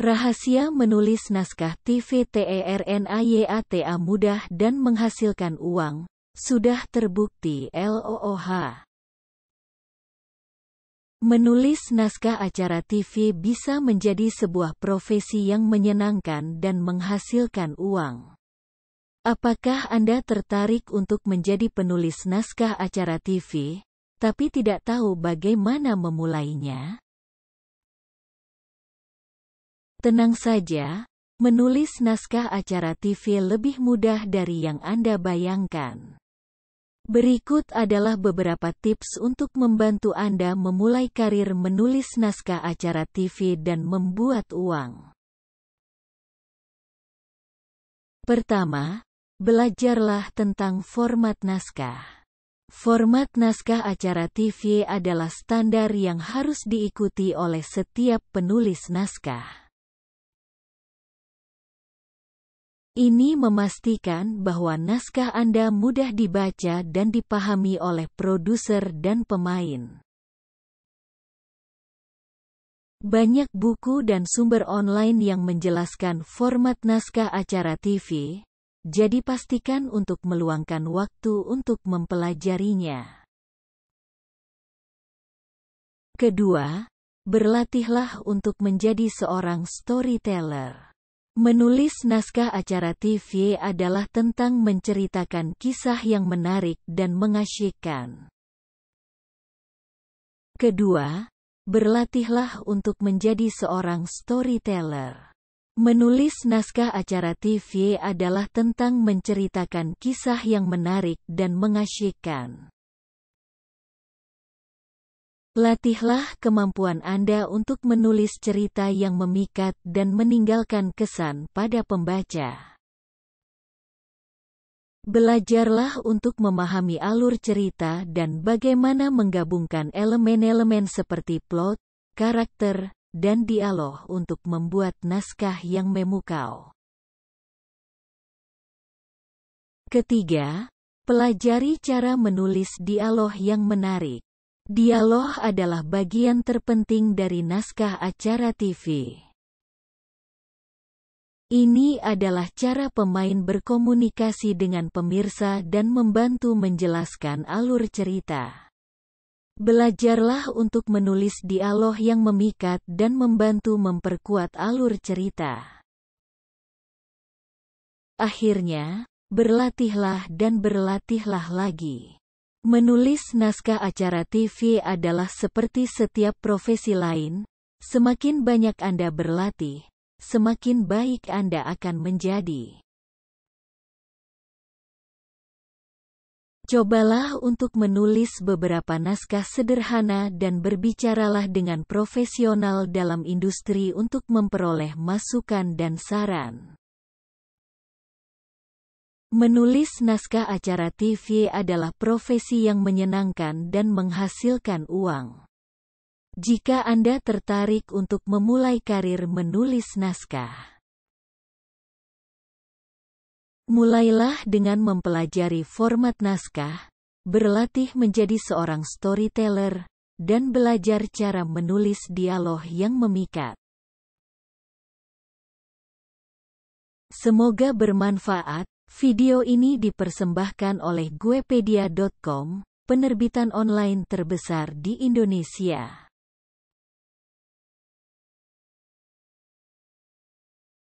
Rahasia menulis naskah TV TERNAYATA mudah dan menghasilkan uang, sudah terbukti LOOH. Menulis naskah acara TV bisa menjadi sebuah profesi yang menyenangkan dan menghasilkan uang. Apakah Anda tertarik untuk menjadi penulis naskah acara TV, tapi tidak tahu bagaimana memulainya? Tenang saja, menulis naskah acara TV lebih mudah dari yang Anda bayangkan. Berikut adalah beberapa tips untuk membantu Anda memulai karir menulis naskah acara TV dan membuat uang. Pertama, belajarlah tentang format naskah. Format naskah acara TV adalah standar yang harus diikuti oleh setiap penulis naskah. Ini memastikan bahwa naskah Anda mudah dibaca dan dipahami oleh produser dan pemain. Banyak buku dan sumber online yang menjelaskan format naskah acara TV, jadi pastikan untuk meluangkan waktu untuk mempelajarinya. Kedua, berlatihlah untuk menjadi seorang storyteller. Menulis naskah acara TV adalah tentang menceritakan kisah yang menarik dan mengasyikkan. Kedua, berlatihlah untuk menjadi seorang storyteller. Menulis naskah acara TV adalah tentang menceritakan kisah yang menarik dan mengasyikkan. Latihlah kemampuan Anda untuk menulis cerita yang memikat dan meninggalkan kesan pada pembaca. Belajarlah untuk memahami alur cerita dan bagaimana menggabungkan elemen-elemen seperti plot, karakter, dan dialog untuk membuat naskah yang memukau. Ketiga, pelajari cara menulis dialog yang menarik. Dialog adalah bagian terpenting dari naskah acara TV. Ini adalah cara pemain berkomunikasi dengan pemirsa dan membantu menjelaskan alur cerita. Belajarlah untuk menulis dialog yang memikat dan membantu memperkuat alur cerita. Akhirnya, berlatihlah dan berlatihlah lagi. Menulis naskah acara TV adalah seperti setiap profesi lain, semakin banyak Anda berlatih, semakin baik Anda akan menjadi. Cobalah untuk menulis beberapa naskah sederhana dan berbicaralah dengan profesional dalam industri untuk memperoleh masukan dan saran. Menulis naskah acara TV adalah profesi yang menyenangkan dan menghasilkan uang. Jika Anda tertarik untuk memulai karir menulis naskah, mulailah dengan mempelajari format naskah, berlatih menjadi seorang storyteller, dan belajar cara menulis dialog yang memikat. Semoga bermanfaat. Video ini dipersembahkan oleh guepedia.com, penerbitan online terbesar di Indonesia.